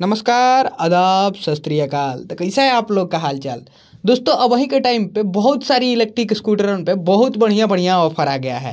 नमस्कार आदाब सत श्रीकाल तो कैसा है आप लोग का हाल चाल दोस्तों अब वहीं के टाइम पे बहुत सारी इलेक्ट्रिक स्कूटर पे बहुत बढ़िया बढ़िया ऑफर आ गया है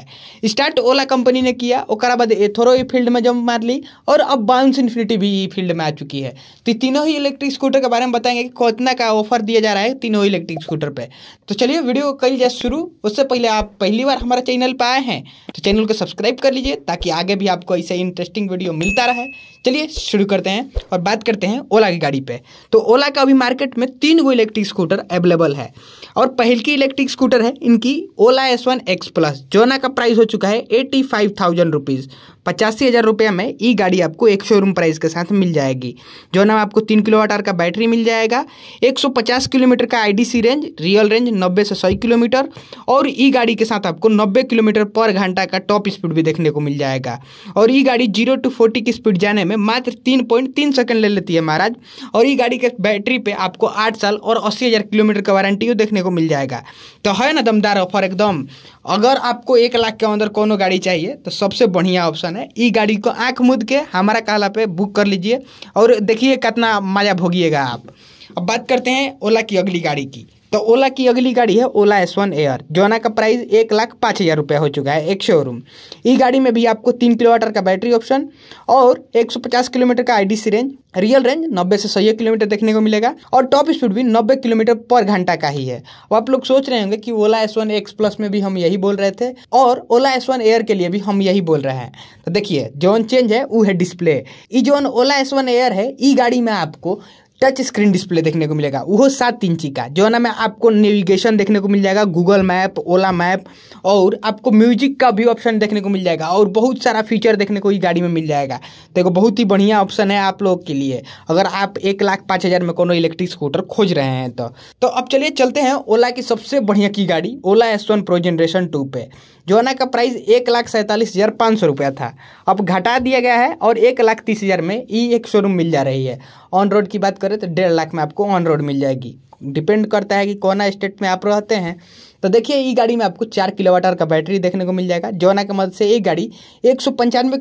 स्टार्ट ओला कंपनी ने किया और बाद एथोरो फील्ड में जंप मार ली और अब बाउंस इन्फिनिटी भी फील्ड में आ चुकी है तो तीनों ही इलेक्ट्रिक स्कूटर के बारे में बताएंगे कि कितना का ऑफर दिया जा रहा है तीनों इलेक्ट्रिक स्कूटर पर तो चलिए वीडियो कल जाए शुरू उससे पहले आप पहली बार हमारा चैनल पर आए हैं तो चैनल को सब्सक्राइब कर लीजिए ताकि आगे भी आपको ऐसे इंटरेस्टिंग वीडियो मिलता रहे चलिए शुरू करते हैं और बात करते हैं ओला की गाड़ी पर तो ओला का अभी मार्केट में तीन गो इलेक्ट्रिक स्कूटर अवेलेबल है और पहल की इलेक्ट्रिक स्कूटर है इनकी Ola S one X plus जोना का प्राइस हो चुका है एटी फाइव थाउजेंड रुपीज़ पचासी हज़ार रुपये में ई गाड़ी आपको एक शोरूम प्राइस के साथ मिल जाएगी जोना में आपको तीन किलो वाट आर का बैटरी मिल जाएगा एक सौ पचास किलोमीटर का आईडीसी रेंज रियल रेंज नब्बे से सौ किलोमीटर और ई गाड़ी के साथ आपको नब्बे किलोमीटर पर घंटा का टॉप स्पीड भी देखने को मिल जाएगा और ई गाड़ी जीरो टू फोर्टी की स्पीड जाने में मात्र तीन पॉइंट तीन सेकेंड ले लेती है महाराज और ई गाड़ी के बैटरी पर आपको आठ साल और अस्सी किलोमीटर का वारंटी देखने को मिल जाएगा तो है ना दमदार ऑफर एकदम अगर आपको एक लाख के अंदर कोनो गाड़ी चाहिए तो सबसे बढ़िया ऑप्शन है ई गाड़ी को आंख मुद के हमारा कहला पे बुक कर लीजिए और देखिए कितना मज़ा भोगिएगा आप अब बात करते हैं ओला की अगली गाड़ी की तो ओला की अगली गाड़ी है ओला एस वन एयर जोना का प्राइस एक लाख पाँच हज़ार रुपये हो चुका है एक शोरूम ई गाड़ी में भी आपको तीन किलोमीटर का बैटरी ऑप्शन और 150 किलोमीटर का आईडीसी रेंज रियल रेंज 90 से सौ किलोमीटर देखने को मिलेगा और टॉप स्पीड भी 90 किलोमीटर पर घंटा का ही है और आप लोग सोच रहे होंगे कि Ola S one X plus में भी हम यही बोल रहे थे और ओला एस वन एयर के लिए भी हम यही बोल रहे हैं तो देखिए जोन चेंज है वो है डिस्प्ले ई जोन ओला एस वन एयर है ई गाड़ी में आपको टच स्क्रीन डिस्प्ले देखने को मिलेगा वो सात इंची का जो ना में आपको नेविगेशन देखने को मिल जाएगा गूगल मैप ओला मैप और आपको म्यूजिक का भी ऑप्शन देखने को मिल जाएगा और बहुत सारा फीचर देखने को इस गाड़ी में मिल जाएगा देखो बहुत ही बढ़िया ऑप्शन है आप लोग के लिए अगर आप एक लाख पाँच हज़ार में कोई इलेक्ट्रिक स्कूटर खोज रहे हैं तो, तो अब चलिए चलते हैं ओला की सबसे बढ़िया की गाड़ी Ola S one pro generation two पे जो ना का प्राइस एक लाख सैंतालीस हज़ार पाँच सौ रुपया था अब घटा दिया गया है और एक लाख तीस हज़ार में ई एक शोरूम मिल जा रही है ऑन रोड की बात करें तो डेढ़ लाख में आपको ऑन रोड मिल जाएगी डिपेंड करता है कि कौन स्टेट में आप रहते हैं तो देखिए ये गाड़ी में आपको चार किलोवाट का बैटरी देखने को मिल जाएगा जोना के मदद से ये गाड़ी एक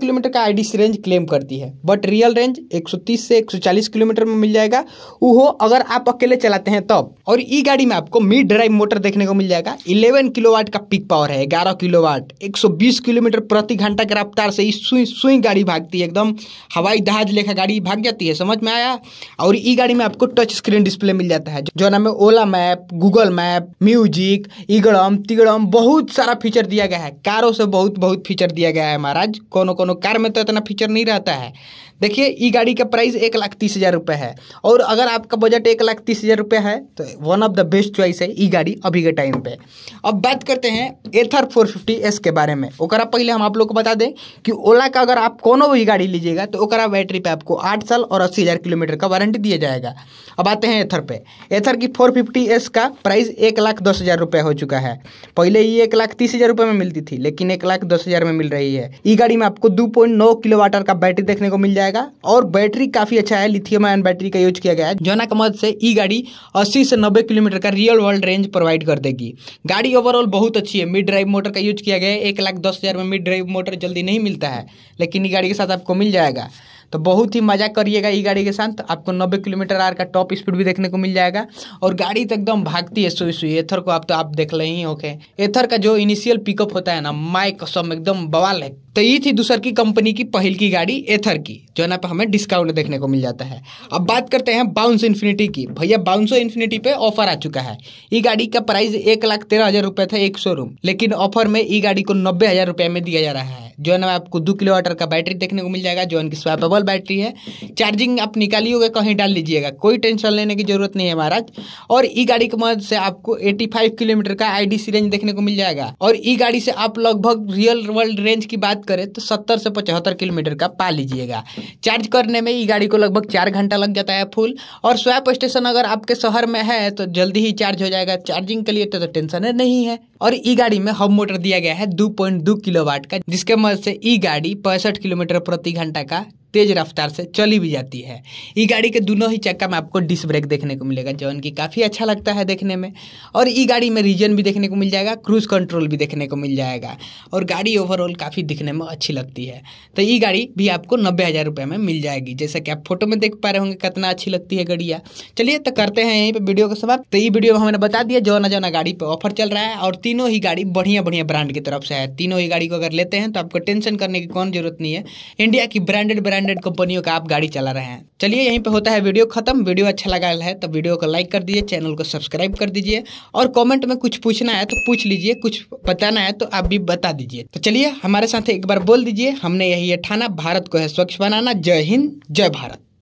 किलोमीटर का आई रेंज क्लेम करती है बट रियल रेंज 130 से 140 किलोमीटर में मिल जाएगा वो अगर आप अकेले चलाते हैं तब और ई गाड़ी में आपको मिड ड्राइव मोटर देखने को मिल जाएगा इलेवन किलो का पिक पावर है ग्यारह किलो वाट किलोमीटर प्रति घंटा की रफ्तार से सुई गाड़ी भागती है एकदम हवाई जहाज लेखा गाड़ी भाग जाती है समझ में आया और ई गाड़ी में आपको टच स्क्रीन डिस्प्ले मिल जाता है जो नाम है Ola map Google map music इगड़म तिगड़म बहुत सारा फीचर दिया गया है कारों से बहुत बहुत फीचर दिया गया है महाराज कोनो कोनो कार में तो इतना फीचर नहीं रहता है देखिए ई गाड़ी का प्राइस एक लाख तीस हज़ार रुपये है और अगर आपका बजट एक लाख तीस हज़ार रुपये है तो one of the best choice है ई गाड़ी अभी के टाइम पे अब बात करते हैं एथर फोर फिफ्टी एस के बारे में ओकरा पहले हम आप लोग को बता दें कि ओला का अगर आप कोनो भी गाड़ी लीजिएगा तो ओकरा बैटरी पे आपको आठ साल और अस्सी हज़ार किलोमीटर का वारंटी दिया जाएगा अब आते हैं एथर पे एथर कार की फोर फिफ्टी एस का प्राइस एक लाख दस हज़ार रुपए हो चुका है पहले ये एक लाख तीस हज़ार रुपए में मिलती थी लेकिन एक लाख दस हज़ार में मिल रही है ई गाड़ी में आपको दो पॉइंट नौ किलो वाटर का बैटरी देखने को मिल जाएगा और बैटरी काफ़ी अच्छा है लिथियम आयन बैटरी का यूज किया गया है जोना का मदद से ई गाड़ी अस्सी से नब्बे किलोमीटर का रियल वर्ल्ड रेंज प्रोवाइड कर देगी गाड़ी ओवरऑल बहुत अच्छी है मिड ड्राइव मोटर का यूज किया गया है एक लाख दस हज़ार में मिड ड्राइव मोटर जल्दी नहीं मिलता है लेकिन ई गाड़ी के साथ आपको मिल जाएगा तो बहुत ही मजा करिएगा ये गाड़ी के साथ आपको नब्बे किलोमीटर आर का टॉप स्पीड भी देखने को मिल जाएगा और गाड़ी तो एकदम भागती है सुई सुई एथर को आप तो आप देख ले ही होके एथर का जो इनिशियल पिकअप होता है ना माइक सब एकदम बवाल है तो ये थी दूसर की कंपनी की पहल की गाड़ी एथर की जो ना पे हमें डिस्काउंट देखने को मिल जाता है अब बात करते हैं बाउंस इन्फिनिटी की भैया बाउंसो इन्फिनिटी पे ऑफर आ चुका है ये गाड़ी का प्राइस एक लाख तेरह हजार रुपए था एक शोरूम लेकिन ऑफर में ये गाड़ी को नब्बे हजार रुपये में दिया जा रहा है जो है ना आपको दो किलो वाटर का बैटरी देखने को मिल जाएगा जो इनकी स्वैपेबल बैटरी है चार्जिंग आप निकालिए कहीं डाल लीजिएगा कोई टेंशन लेने की जरूरत नहीं है महाराज और ई गाड़ी की मदद से आपको 85 किलोमीटर का आईडीसी रेंज देखने को मिल जाएगा और ई गाड़ी से आप लगभग रियल वर्ल्ड रेंज की बात करें तो सत्तर से पचहत्तर किलोमीटर का पा लीजिएगा चार्ज करने में ई गाड़ी को लगभग चार घंटा लग जाता है फुल और स्वैप स्टेशन अगर आपके शहर में है तो जल्दी ही चार्ज हो जाएगा चार्जिंग के लिए तो टेंशन तो नहीं है और ई गाड़ी में हब मोटर दिया गया है 2.2 किलोवाट का जिसके मदद से ई गाड़ी पैंसठ किलोमीटर प्रति घंटा का तेज रफ्तार से चली भी जाती है ये गाड़ी के दोनों ही चक्का में आपको डिस्क ब्रेक देखने को मिलेगा जौन की काफ़ी अच्छा लगता है देखने में और ई गाड़ी में रीजन भी देखने को मिल जाएगा क्रूज कंट्रोल भी देखने को मिल जाएगा और गाड़ी ओवरऑल काफ़ी दिखने में अच्छी लगती है तो ई गाड़ी भी आपको नब्बे हज़ार रुपये में मिल जाएगी जैसा कि आप फोटो में देख पा रहे होंगे कितना अच्छी लगती है गाड़िया चलिए तो करते हैं यहीं पर वीडियो का समाप्त तो ये वीडियो हमने बता दिया जौना जौना गाड़ी पर ऑफर चल रहा है और तीनों ही गाड़ी बढ़िया बढ़िया ब्रांड की तरफ से है तीनों ही गाड़ी को अगर लेते हैं तो आपको टेंशन करने की कौन जरूरत नहीं है इंडिया की ब्रांडेड ब्रांड ब्रांडेड कंपनियों का आप गाड़ी चला रहे हैं चलिए यहीं पे होता है वीडियो खत्म वीडियो अच्छा लगा है तो वीडियो को लाइक कर दीजिए चैनल को सब्सक्राइब कर दीजिए और कमेंट में कुछ पूछना है तो पूछ लीजिए कुछ बताना है तो आप भी बता दीजिए तो चलिए हमारे साथ एक बार बोल दीजिए हमने यही ये ठाना भारत को है स्वच्छ बनाना जय हिंद जय भारत